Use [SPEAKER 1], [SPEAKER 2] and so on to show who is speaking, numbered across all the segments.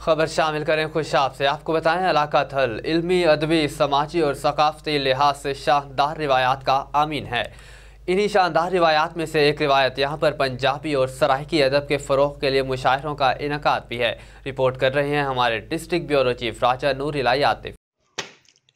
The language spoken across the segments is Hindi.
[SPEAKER 1] खबर शामिल करें खुश से आपको बताएं इलाका थल इल्मी अदबी समाजी और सकाफती लिहाज से शानदार रिवायात का आमीन है इन्हीं शानदार रिवायात में से एक रिवायत यहाँ पर पंजाबी और सराहकी अदब के फ़रोग के लिए मुशायरों का इनका भी है रिपोर्ट कर रहे हैं हमारे district bureau chief Raja Noor Ilahi Atif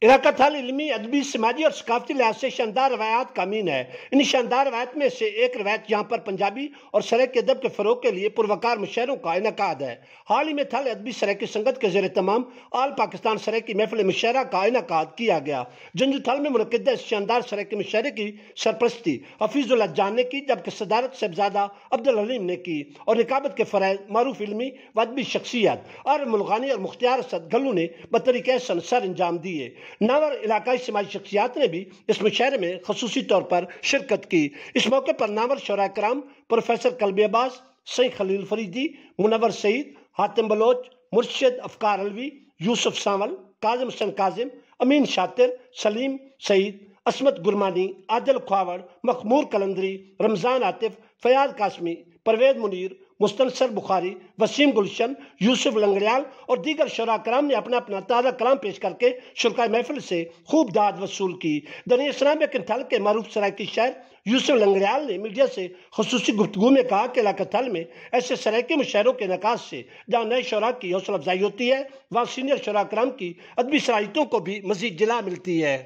[SPEAKER 2] इराकत थाल इलमी अदबी समाजी और सकाफती लिहाज से शानदार रवायात का मीन है इन शानदार रवायत में से एक रवायत यहाँ पर पंजाबी और सरक अदब के फ़रोग के लिए पुरवकार मशहरों का इनका है हाल ही में थल अदबी की संगत के जेर तमाम आल पाकिस्तान की महफिल मशहरा का इनका किया गया जंजू थल में मनद इस शानदार के मशहरे की सरपरस्ती हफीज़ुल्ला जान ने की जबकि सदारत साहबजादा अब्दुल हलीम ने की और निकाबत के फ़रैज मरूफ इलमी व अदबी शख्सियत और मुल्गानी और मुख्तियार असद गलू ने कैसन सर अंजाम दिए नावर इलाकाई समाजी शख्सियात ने भी इस मुशायरे में खसूसी तौर पर शिरकत की इस मौके पर नावर शरा कराम प्रोफेसर कलब अब्बास सई खलील फरीदी मुनवर सईद हातिम बलोच मुर्शद अफकार अलवी यूसुफ सावल काजम हसन काजिम अमीन शातिर सलीम सईद असमत गुरमानी आदिल खावड़ मखमूर कलंदरी रमज़ान आतिफ फयाज कासमी परवेज मुनीर मुस्तनसर बुखारी वसीम गुलशन यूसुफ लंगड़ियाल और दीगर शरा कराम ने अपना अपना ताज़ा कलाम पेश करके शुरा महफिल से खूब दाद वसूल की दनी इस्लाम कथल के मरूफ की शायर यूसुफ लंगड़ियाल ने मीडिया से खसूस गुफ्तु में कहा कि लाकथल में ऐसे के मुशायरों के नकाज से जहाँ नए शरा की हौसला अफजाई होती है वहाँ सीनियर शरा कराम की अदबी सलाहितों को भी मजीद जला मिलती है